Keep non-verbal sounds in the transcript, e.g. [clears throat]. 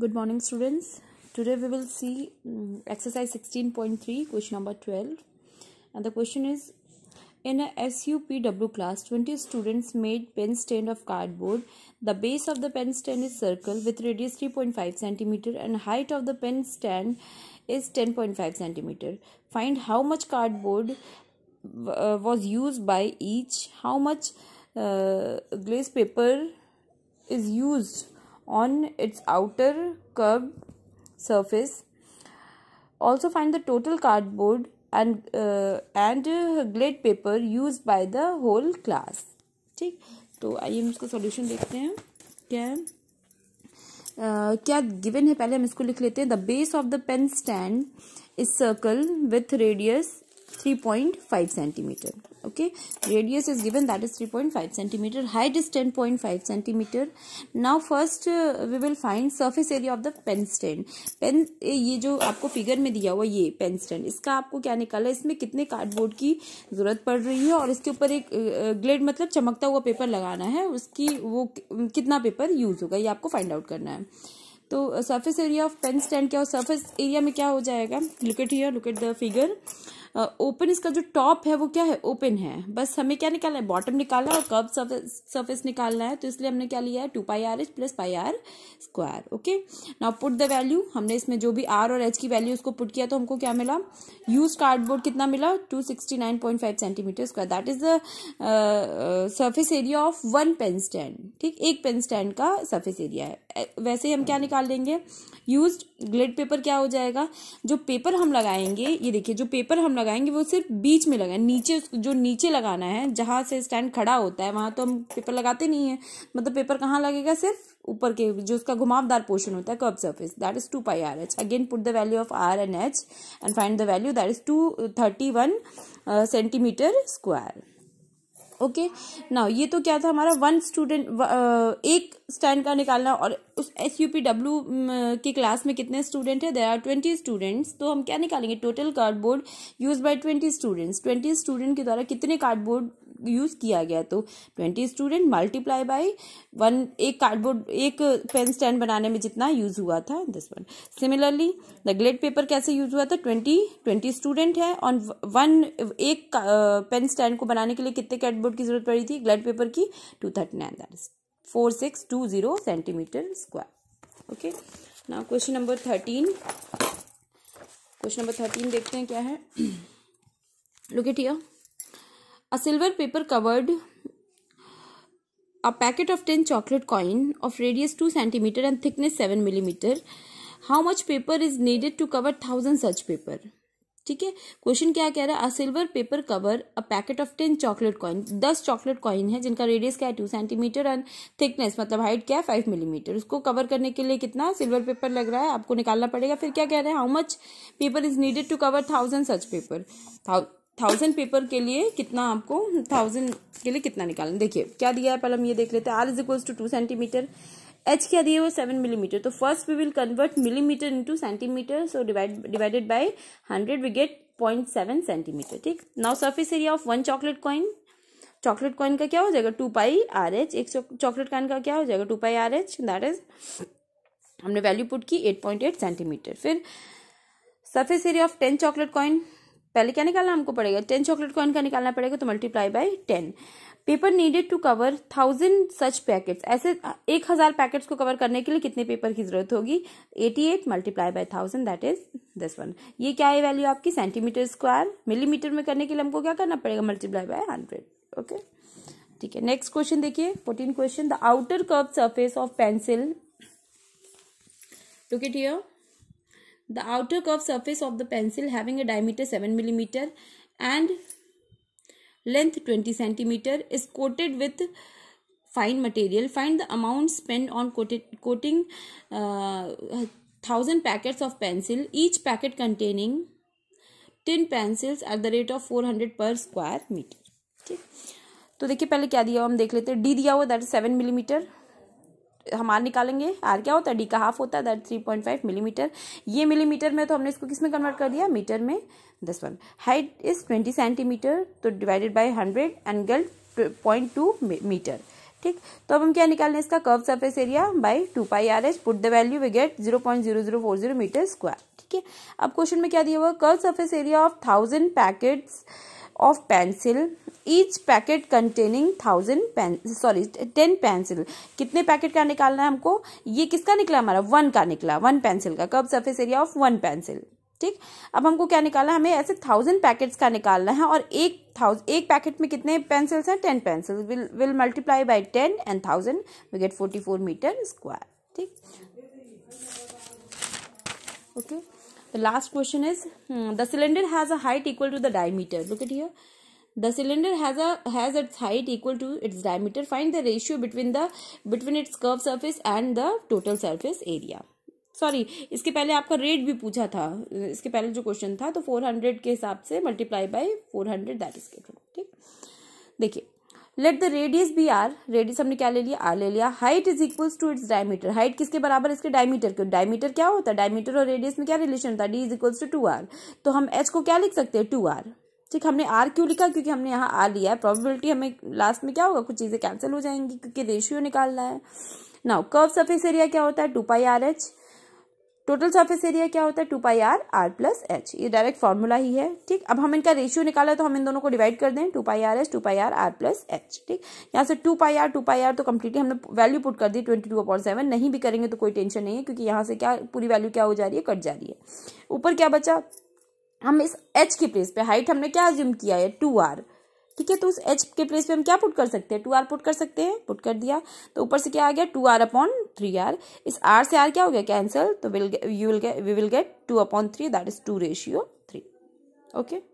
good morning students today we will see um, exercise 16.3 question number 12 and the question is in a supw class 20 students made pen stand of cardboard the base of the pen stand is circle with radius 3.5 centimeter and height of the pen stand is 10.5 centimeter find how much cardboard uh, was used by each how much uh, glaze paper is used on its outer curved surface. Also find the total cardboard and uh, and uh, glazed paper used by the whole class ठीक तो आइए हम इसका solution देखते हैं क्या uh, क्या given है पहले हम इसको लिख लेते हैं the base of the pen stand is circle with radius 3.5 centimeter okay radius इज given that is 3.5 centimeter height is 10.5 five centimetre now first we will find surface area of the pen stand pen ये जो आपको figure में दिया हुआ ये pen stand इसका आपको क्या निकाला है इसमें कितने कार्डबोर्ड की जरूरत पड़ रही है और इसके ऊपर एक ग्लेड मतलब चमकता हुआ पेपर लगाना है उसकी वो कितना पेपर यूज होगा ये आपको फाइंड आउट करना है तो surface area of pen stand क्या हो एरिया में क्या हो जाएगा look at here look at the figure open इसका जो टॉप है वो क्या है ओपन है बस हमें क्या निकालना है बॉटम निकालना है और कब सर्फेस सर्फेस निकालना है तो इसलिए हमने क्या लिया है two pi r h plus pi r square okay now put the value हमने इसमें जो भी आर और एच की वैल्यू उसको पुट किया तो हमको क्या मिला यूज कार्डबोर्ड कितना मिला two sixty nine point five centimetre square that is the surface area of one pen stand ठीक एक पेन स्टैंड का सर्फेस एरिया है वैसे हम क्या निकाल देंगे यूज ग्लेड पेपर क्या हो जाएगा जो पेपर हम लगाएंगे ये देखिए जो पेपर हम लगाएंगे वो सिर्फ बीच में लगाएं नीचे जो नीचे लगाना है जहाँ से स्टैंड खड़ा होता है वहाँ तो हम पेपर लगाते नहीं हैं मतलब पेपर कहाँ लगेगा सिर्फ ऊपर के जो उसका घुमावदार पोर्शन होता है curve surface that is two pi r h again put the value of r and h and find the value that is two thirty one centimetre square okay ना ये तो क्या था हमारा वन स्टूडेंट एक stand का निकालना और उस एस यू पी डब्ल्यू की क्लास में कितने स्टूडेंट है देर आर ट्वेंटी स्टूडेंट्स तो हम क्या निकालेंगे total cardboard use by twenty students twenty student के द्वारा कितने कार्डबोर्ड यूज़ किया गया तो twenty student multiply by one एक कार्डबोर्ड एक पेन स्टैंड बनाने में जितना यूज़ हुआ था this one similarly the glazed paper कैसे यूज़ हुआ था ट्वेंटी ट्वेंटी स्टूडेंट है ऑन वन एक पेन uh, स्टैंड को बनाने के लिए कितने कार्डबोर्ड की जरूरत पड़ी थी ग्लेट पेपर की two thirty nine four six two zero centimetre square okay ना question number thirteen question number thirteen देखते हैं क्या है look [clears throat] it A silver paper covered a packet of 10 chocolate coin of radius 2 cm and thickness 7 mm. How much paper is needed to cover 1000 such paper? ठीक है question क्या कह रहा है a silver paper cover a packet of ten chocolate coin दस chocolate coin है जिनका radius क्या है टू सेंटीमीटर एंड थिकनेस मतलब हाइट क्या है फाइव मिलीमीटर उसको कवर करने के लिए कितना सिल्वर पेपर लग रहा है आपको निकालना पड़ेगा फिर क्या कह रहे हैं how much paper is needed to cover thousand such paper thousand paper के लिए कितना आपको थाउजेंड के लिए कितना निकालना देखिए क्या दिया है पहले हम ये देख लेते हैं r is equals to two centimetre h क्या दिया है वो सेवन मिलीमीटर तो first we will convert millimetre into centimetre so divide divided by hundred we get point seven centimetre ठीक now surface area of one chocolate coin chocolate coin का क्या हो जाएगा टू पाई आर एच एक chocolate coin का क्या हो जाएगा two pi r h that is हमने वैल्यू पुट की एट पॉइंट एट सेंटीमीटर फिर surface area of ten chocolate coin पहले क्या निकालना हमको पड़ेगा टेन चॉकलेट कॉइन का निकालना पड़ेगा तो multiply by ten paper needed to cover thousand such packets ऐसे एक हजार पैकेट्स को कवर करने के लिए कितने पेपर की जरूरत होगी eighty eight multiply by thousand that is this one ये क्या है वैल्यू आपकी सेंटीमीटर स्क्वायर मिलीमीटर में करने के लिए हमको क्या करना पड़ेगा मल्टीप्लाई बाय हंड्रेड ओके ठीक है नेक्स्ट क्वेश्चन देखिए fourteen question the outer curve surface of pencil look it here the outer curved surface of the pencil having a diameter 7 millimeter and length 20 centimeter is coated with fine material find the amount spent on coated, coating uh, 1000 packets of pencil each packet containing 10 pencils at the rate of 400 per square meter ठीक तो देखिए पहले क्या दिया हुआ हम देख लेते हैं डी दिया हुआ दैट इज सेवन मिलीमीटर हमार निकालेंगे आर क्या होता है डी का हाफ होता है that three point five millimetre ये मिलीमीटर में तो हमने इसको किस में कन्वर्ट कर दिया मीटर में दस one height is twenty centimetre तो डिवाइडेड बाई हंड्रेड एंगल पॉइंट टू मीटर ठीक तो अब हम क्या निकाल रहे हैं इसका curve surface area by two pi r h put the value we get zero point zero zero four zero metre square ठीक है अब क्वेश्चन में क्या दिया हुआ curve surface area of thousand packets of pencil each packet containing thousand pen sorry ten pencil कितने packet का निकालना है हमको ये किसका निकला हमारा वन का निकला वन पेंसिल का कब surface area of one pencil ठीक अब हमको क्या निकालना है हमें ऐसे थाउजेंड पैकेट्स का निकालना है और एक थाउजेंड एक पैकेट में कितने पेंसिल्स हैं ten pencil will will multiply by ten and thousand we get forty four meter square ठीक okay the last question is the cylinder has a height equal to the diameter look at here the cylinder has a has its height equal to its diameter find between ratio between the between its curve surface and the total sorry इसके पहले आपका rate भी पूछा था इसके पहले जो question था तो फोर हंड्रेड के हिसाब से multiply by four hundred that is gated ठीक देखिए let the radius be r radius हमने क्या ले लिया आर ले लिया height is equal to its diameter height किसके बराबर इसके डायमीटर के डायमीटर क्या होता है डायमीटर और रेडियस में क्या रिलेशन होता है d is equals to two r तो हम एच को क्या लिख सकते हैं टू आर ठीक हमने आर क्यों लिखा क्योंकि हमने यहाँ आर लिया है प्रोबेबिलिटी हमें लास्ट में क्या होगा कुछ चीज़ें कैंसिल हो जाएंगी क्योंकि रेशियो निकालना है नाउ कर्व सरफेस एरिया क्या होता है two pi r h total surface area क्या होता है two pi r r plus h ये डायरेक्ट फॉर्मूला ही है ठीक अब हम इनका रेशियो निकाला तो हम इन दोनों को डिवाइड कर दें two pi r h two pi r r plus h ठीक यहाँ से two pi r two pi r तो कम्प्लीटली हमने वैल्यू पुट कर दी ट्वेंटी टू अपॉइंट सेवन नहीं भी करेंगे तो कोई टेंशन नहीं है क्योंकि यहाँ से क्या पूरी वैल्यू क्या हो जा रही है कट जा रही है ऊपर क्या बचा हम इस एच के प्लेस पे हाइट हमने क्या ज्यूम किया है टू आर ठीक है तो उस एच के प्लेस पे हम क्या पुट कर सकते हैं टू आर पुट कर सकते हैं पुट कर दिया तो ऊपर से क्या आ गया two r upon three r इस आर से आर क्या हो गया कैंसल तो will you will get we will get two upon three that is two ratio three okay